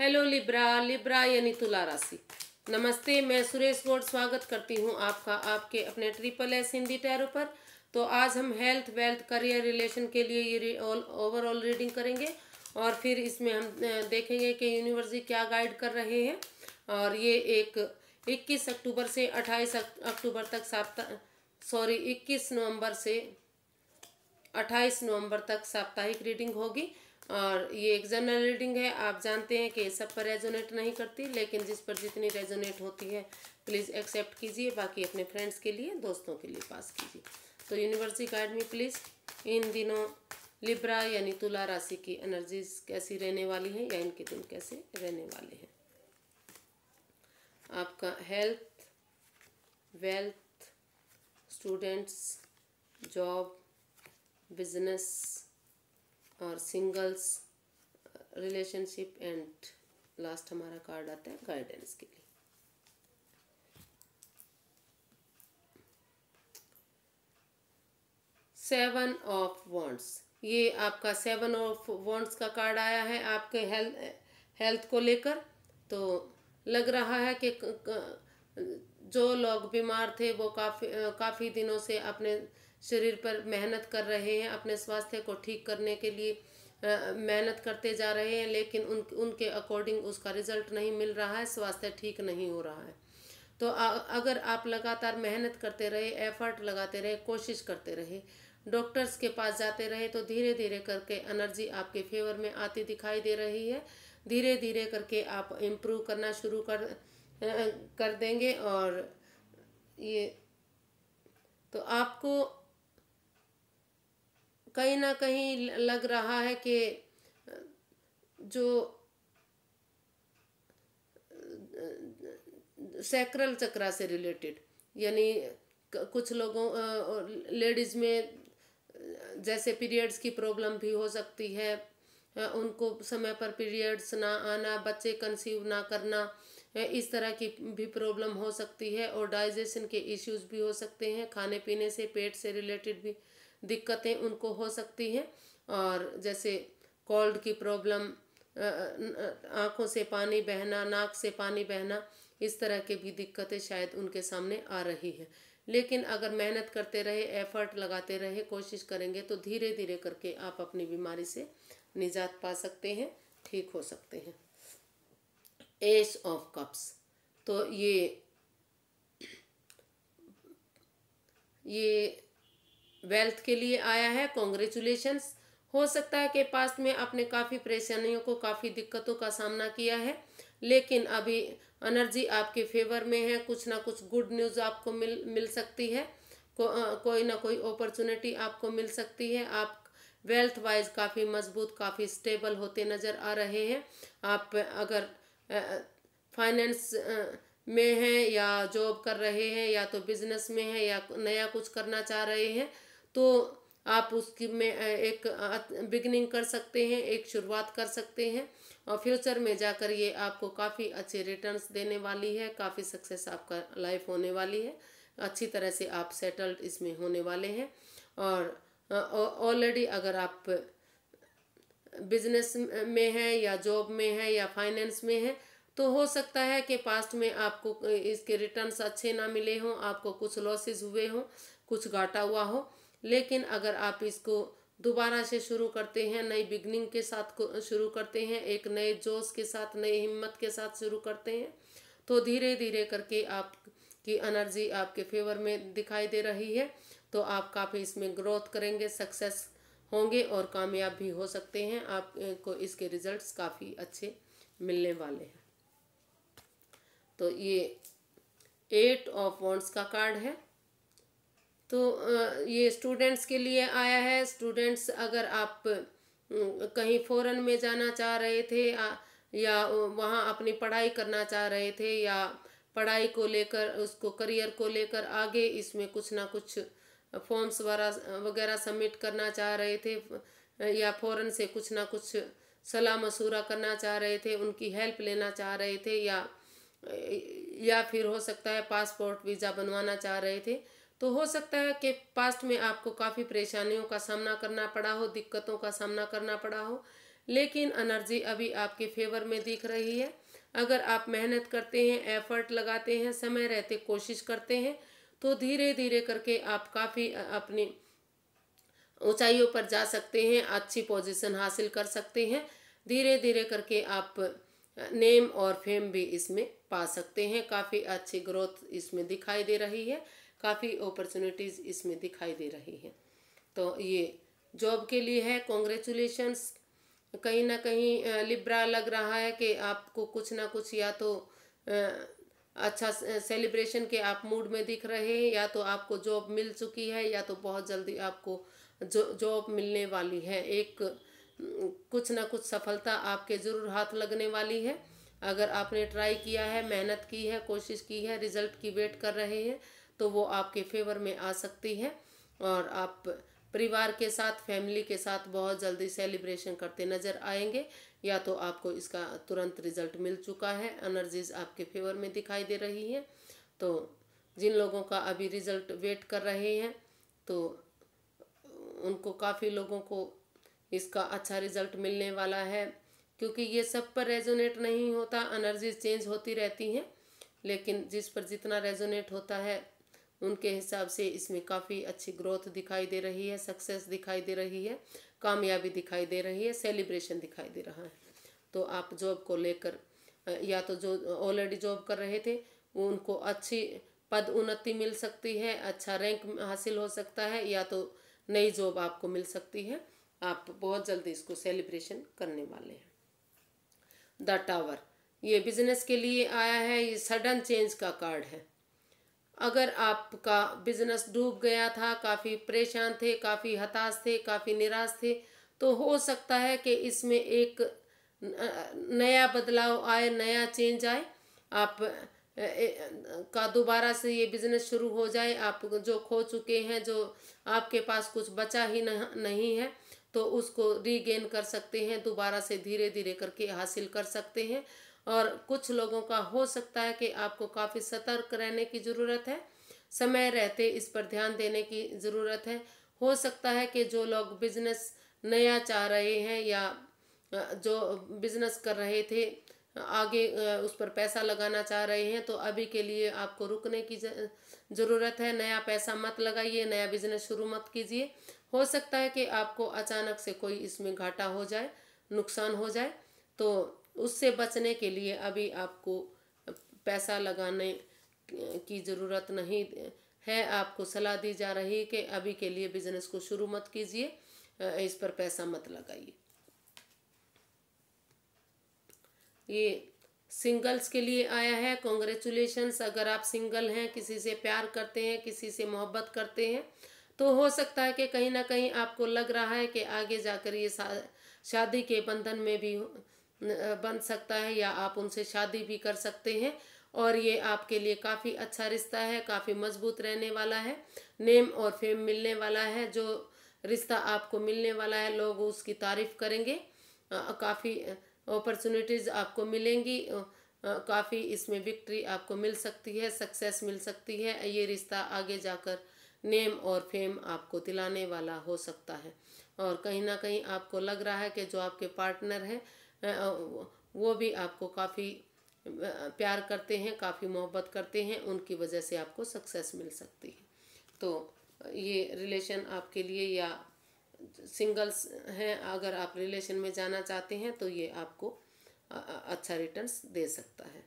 hello Libra Libra यानी तुला राशि नमस्ते मैं सुरेश गोड स्वागत करती हूँ आपका आपके अपने ट्रिपल एस हिंदी टैरो पर तो आज हम हेल्थ वेल्थ करियर रिलेशन के लिए ये ओवरऑल रीडिंग करेंगे और फिर इसमें हम देखेंगे कि यूनिवर्सिटी क्या गाइड कर रहे हैं और ये एक 21 अक्टूबर से 28 अक्टूबर तक साप्ताह सॉरी 21 नवंबर से 28 नवंबर तक साप्ताहिक रीडिंग होगी और ये एक जनरल रीडिंग है आप जानते हैं कि सब पर रेजोनेट नहीं करती लेकिन जिस पर जितनी रेजोनेट होती है प्लीज़ एक्सेप्ट कीजिए बाकी अपने फ्रेंड्स के लिए दोस्तों के लिए पास कीजिए तो यूनिवर्सिटी गाइड में प्लीज़ इन दिनों लिब्रा यानी तुला राशि की एनर्जीज कैसी रहने वाली हैं या इनके दिन कैसे रहने वाले हैं आपका health wealth students job business और सिंगल्स रिलेशनशिप एंड लास्ट हमारा कार्ड आता है गाइडेंस के लिए सेवन ऑफ वॉन्ट्स ये आपका सेवन ऑफ वॉन्ट्स का कार्ड आया है आपके हेल्थ हेल्थ को लेकर तो लग रहा है कि जो लोग बीमार थे वो काफ़ी काफ़ी दिनों से अपने शरीर पर मेहनत कर रहे हैं अपने स्वास्थ्य को ठीक करने के लिए मेहनत करते जा रहे हैं लेकिन उन उनके अकॉर्डिंग उसका रिजल्ट नहीं मिल रहा है स्वास्थ्य ठीक नहीं हो रहा है तो आ, अगर आप लगातार मेहनत करते रहे एफर्ट लगाते रहे कोशिश करते रहे डॉक्टर्स के पास जाते रहे तो धीरे धीरे करके एनर्जी आपके फेवर में आती दिखाई दे रही है धीरे धीरे करके आप इम्प्रूव करना शुरू कर कर देंगे और ये तो आपको कहीं ना कहीं लग रहा है कि जो सैक्रल चक्रा से रिलेटेड यानी कुछ लोगों लेडीज़ में जैसे पीरियड्स की प्रॉब्लम भी हो सकती है उनको समय पर पीरियड्स ना आना बच्चे कंसीव ना करना इस तरह की भी प्रॉब्लम हो सकती है और डाइजेशन के इश्यूज भी हो सकते हैं खाने पीने से पेट से रिलेटेड भी दिक्कतें उनको हो सकती हैं और जैसे कोल्ड की प्रॉब्लम आँखों से पानी बहना नाक से पानी बहना इस तरह के भी दिक्कतें शायद उनके सामने आ रही हैं लेकिन अगर मेहनत करते रहे एफर्ट लगाते रहे कोशिश करेंगे तो धीरे धीरे करके आप अपनी बीमारी से निजात पा सकते हैं ठीक हो सकते हैं एस ऑफ कप्स तो ये ये वेल्थ के लिए आया है कॉन्ग्रेचुलेशंस हो सकता है कि पास्ट में आपने काफ़ी परेशानियों को काफ़ी दिक्कतों का सामना किया है लेकिन अभी एनर्जी आपके फेवर में है कुछ ना कुछ गुड न्यूज़ आपको मिल मिल सकती है को, आ, कोई ना कोई अपॉर्चुनिटी आपको मिल सकती है आप वेल्थ वाइज काफ़ी मजबूत काफ़ी स्टेबल होते नज़र आ रहे हैं आप अगर फाइनेंस में हैं या जॉब कर रहे हैं या तो बिजनेस में हैं या नया कुछ करना चाह रहे हैं तो आप उसकी में एक बिगनिंग कर सकते हैं एक शुरुआत कर सकते हैं और फ्यूचर में जाकर ये आपको काफ़ी अच्छे रिटर्न्स देने वाली है काफ़ी सक्सेस आपका लाइफ होने वाली है अच्छी तरह से आप सेटल्ड इसमें होने वाले हैं और ऑलरेडी अगर आप बिजनेस में हैं या जॉब में हैं या फाइनेंस में हैं तो हो सकता है कि पास्ट में आपको इसके रिटर्न्स अच्छे ना मिले हों आपको कुछ लॉसेज हुए हों कुछ घाटा हुआ हो लेकिन अगर आप इसको दोबारा से शुरू करते हैं नई बिगनिंग के साथ शुरू करते हैं एक नए जोश के साथ नई हिम्मत के साथ शुरू करते हैं तो धीरे धीरे करके आपकी एनर्जी आपके फेवर में दिखाई दे रही है तो आप काफ़ी इसमें ग्रोथ करेंगे सक्सेस होंगे और कामयाब भी हो सकते हैं आपको इसके रिजल्ट्स काफ़ी अच्छे मिलने वाले हैं तो ये एट ऑफ वॉन्ट्स का कार्ड है तो ये स्टूडेंट्स के लिए आया है स्टूडेंट्स अगर आप कहीं फॉरेन में जाना चाह रहे थे या वहाँ अपनी पढ़ाई करना चाह रहे थे या पढ़ाई को लेकर उसको करियर को लेकर आगे इसमें कुछ ना कुछ फॉर्म्स वगैरह वगैरह सबमिट करना चाह रहे थे या फ़ौरन से कुछ ना कुछ सलाह मशूरा करना चाह रहे थे उनकी हेल्प लेना चाह रहे थे या या फिर हो सकता है पासपोर्ट वीज़ा बनवाना चाह रहे थे तो हो सकता है कि पास्ट में आपको काफ़ी परेशानियों का सामना करना पड़ा हो दिक्कतों का सामना करना पड़ा हो लेकिन एनर्जी अभी आपके फेवर में दिख रही है अगर आप मेहनत करते हैं एफर्ट लगाते हैं समय रहते कोशिश करते हैं तो धीरे धीरे करके आप काफ़ी अपनी ऊंचाइयों पर जा सकते हैं अच्छी पोजीशन हासिल कर सकते हैं धीरे धीरे करके आप नेम और फेम भी इसमें पा सकते हैं काफ़ी अच्छी ग्रोथ इसमें दिखाई दे रही है काफ़ी अपॉर्चुनिटीज़ इसमें दिखाई दे रही हैं तो ये जॉब के लिए है कॉन्ग्रेचुलेशंस कहीं ना कहीं लिब्रा लग रहा है कि आपको कुछ ना कुछ या तो अच्छा सेलिब्रेशन के आप मूड में दिख रहे हैं या तो आपको जॉब मिल चुकी है या तो बहुत जल्दी आपको जॉब मिलने वाली है एक कुछ ना कुछ सफलता आपके ज़रूर हाथ लगने वाली है अगर आपने ट्राई किया है मेहनत की है कोशिश की है रिजल्ट की वेट कर रहे हैं तो वो आपके फेवर में आ सकती है और आप परिवार के साथ फैमिली के साथ बहुत जल्दी सेलिब्रेशन करते नज़र आएंगे या तो आपको इसका तुरंत रिजल्ट मिल चुका है एनर्जीज आपके फेवर में दिखाई दे रही है तो जिन लोगों का अभी रिजल्ट वेट कर रहे हैं तो उनको काफ़ी लोगों को इसका अच्छा रिजल्ट मिलने वाला है क्योंकि ये सब पर रेजोनेट नहीं होता एनर्जी चेंज होती रहती हैं लेकिन जिस पर जितना रेजोनेट होता है उनके हिसाब से इसमें काफ़ी अच्छी ग्रोथ दिखाई दे रही है सक्सेस दिखाई दे रही है कामयाबी दिखाई दे रही है सेलिब्रेशन दिखाई दे रहा है तो आप जॉब को लेकर या तो जो ऑलरेडी जॉब कर रहे थे उनको अच्छी पद उन्नति मिल सकती है अच्छा रैंक हासिल हो सकता है या तो नई जॉब आपको मिल सकती है आप बहुत जल्दी इसको सेलिब्रेशन करने वाले हैं द टावर ये बिजनेस के लिए आया है ये सडन चेंज का कार्ड है अगर आपका बिजनेस डूब गया था काफ़ी परेशान थे काफ़ी हताश थे काफ़ी निराश थे तो हो सकता है कि इसमें एक नया बदलाव आए नया चेंज आए आप का दोबारा से ये बिजनेस शुरू हो जाए आप जो खो चुके हैं जो आपके पास कुछ बचा ही नहीं है तो उसको रीगेन कर सकते हैं दोबारा से धीरे धीरे करके हासिल कर सकते हैं और कुछ लोगों का हो सकता है कि आपको काफ़ी सतर्क रहने की ज़रूरत है समय रहते इस पर ध्यान देने की ज़रूरत है हो सकता है कि जो लोग बिजनेस नया चाह रहे हैं या जो बिजनेस कर रहे थे आगे उस पर पैसा लगाना चाह रहे हैं तो अभी के लिए आपको रुकने की ज़रूरत है नया पैसा मत लगाइए नया बिजनेस शुरू मत कीजिए हो सकता है कि आपको अचानक से कोई इसमें घाटा हो जाए नुकसान हो जाए तो उससे बचने के लिए अभी आपको पैसा लगाने की ज़रूरत नहीं है आपको सलाह दी जा रही है कि अभी के लिए बिजनेस को शुरू मत कीजिए इस पर पैसा मत लगाइए ये सिंगल्स के लिए आया है कॉन्ग्रेचुलेशंस अगर आप सिंगल हैं किसी से प्यार करते हैं किसी से मोहब्बत करते हैं तो हो सकता है कि कहीं ना कहीं आपको लग रहा है कि आगे जाकर ये शादी के बंधन में भी बन सकता है या आप उनसे शादी भी कर सकते हैं और ये आपके लिए काफ़ी अच्छा रिश्ता है काफ़ी मजबूत रहने वाला है नेम और फेम मिलने वाला है जो रिश्ता आपको मिलने वाला है लोग उसकी तारीफ करेंगे काफ़ी अपॉर्चुनिटीज़ आपको मिलेंगी काफ़ी इसमें विक्ट्री आपको मिल सकती है सक्सेस मिल सकती है ये रिश्ता आगे जाकर नेम और फेम आपको दिलाने वाला हो सकता है और कहीं ना कहीं आपको लग रहा है कि जो आपके पार्टनर है वो भी आपको काफ़ी प्यार करते हैं काफ़ी मोहब्बत करते हैं उनकी वजह से आपको सक्सेस मिल सकती है तो ये रिलेशन आपके लिए या सिंगल्स हैं अगर आप रिलेशन में जाना चाहते हैं तो ये आपको अच्छा रिटर्न्स दे सकता है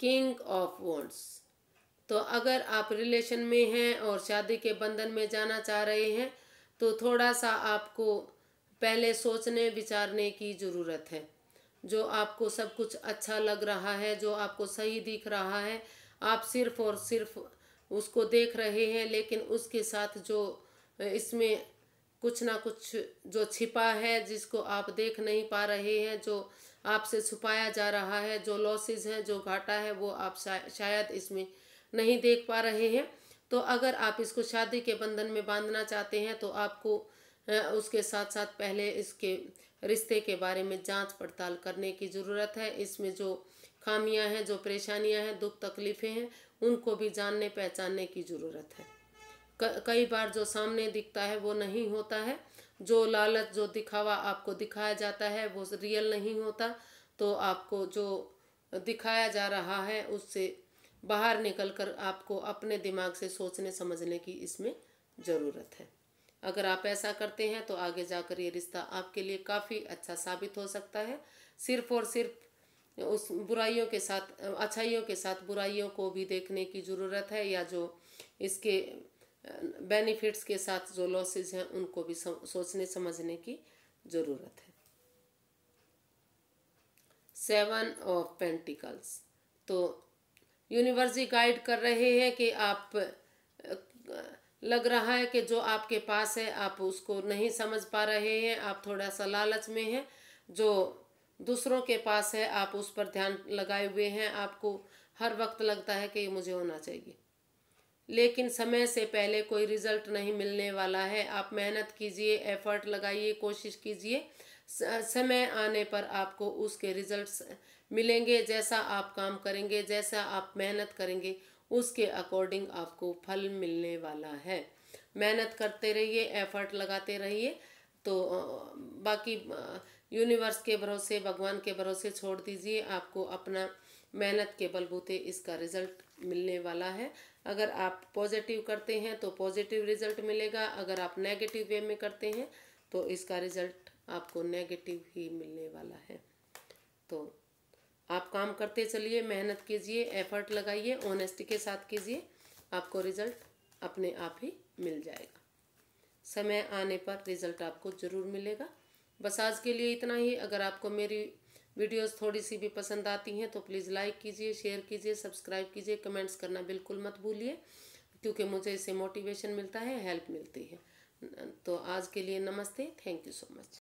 किंग ऑफ वॉन्ट्स तो अगर आप रिलेशन में हैं और शादी के बंधन में जाना चाह रहे हैं तो थोड़ा सा आपको पहले सोचने विचारने की ज़रूरत है जो आपको सब कुछ अच्छा लग रहा है जो आपको सही दिख रहा है आप सिर्फ और सिर्फ उसको देख रहे हैं लेकिन उसके साथ जो इसमें कुछ ना कुछ जो छिपा है जिसको आप देख नहीं पा रहे हैं जो आपसे छुपाया जा रहा है जो लॉसेज हैं जो घाटा है वो आप शायद इसमें नहीं देख पा रहे हैं तो अगर आप इसको शादी के बंधन में बांधना चाहते हैं तो आपको उसके साथ साथ पहले इसके रिश्ते के बारे में जांच पड़ताल करने की ज़रूरत है इसमें जो खामियां हैं जो परेशानियां हैं दुख तकलीफ़ें हैं उनको भी जानने पहचानने की ज़रूरत है कई बार जो सामने दिखता है वो नहीं होता है जो लालच जो दिखावा आपको दिखाया जाता है वो रियल नहीं होता तो आपको जो दिखाया जा रहा है उससे बाहर निकलकर आपको अपने दिमाग से सोचने समझने की इसमें ज़रूरत है अगर आप ऐसा करते हैं तो आगे जाकर ये रिश्ता आपके लिए काफ़ी अच्छा साबित हो सकता है सिर्फ और सिर्फ उस बुराइयों के साथ अच्छाइयों के साथ बुराइयों को भी देखने की ज़रूरत है या जो इसके बेनिफिट्स के साथ जो लॉसेज हैं उनको भी सोचने समझने की ज़रूरत है सेवन ऑफ पेंटिकल्स तो यूनिवर्स गाइड कर रहे हैं कि आप लग रहा है कि जो आपके पास है आप उसको नहीं समझ पा रहे हैं आप थोड़ा सा लालच में हैं जो दूसरों के पास है आप उस पर ध्यान लगाए हुए हैं आपको हर वक्त लगता है कि ये मुझे होना चाहिए लेकिन समय से पहले कोई रिजल्ट नहीं मिलने वाला है आप मेहनत कीजिए एफर्ट लगाइए कोशिश कीजिए समय आने पर आपको उसके रिजल्ट्स मिलेंगे जैसा आप काम करेंगे जैसा आप मेहनत करेंगे उसके अकॉर्डिंग आपको फल मिलने वाला है मेहनत करते रहिए एफर्ट लगाते रहिए तो बाकी यूनिवर्स के भरोसे भगवान के भरोसे छोड़ दीजिए आपको अपना मेहनत के बलबूते इसका रिजल्ट मिलने वाला है अगर आप पॉजिटिव करते हैं तो पॉजिटिव रिजल्ट मिलेगा अगर आप नेगेटिव वे में करते हैं तो इसका रिजल्ट आपको नेगेटिव ही मिलने वाला है तो आप काम करते चलिए मेहनत कीजिए एफर्ट लगाइए ऑनेस्टी के साथ कीजिए आपको रिजल्ट अपने आप ही मिल जाएगा समय आने पर रिजल्ट आपको ज़रूर मिलेगा बस आज के लिए इतना ही अगर आपको मेरी वीडियोस थोड़ी सी भी पसंद आती हैं तो प्लीज़ लाइक कीजिए शेयर कीजिए सब्सक्राइब कीजिए कमेंट्स करना बिल्कुल मत भूलिए क्योंकि मुझे इससे मोटिवेशन मिलता है हेल्प मिलती है तो आज के लिए नमस्ते थैंक यू सो मच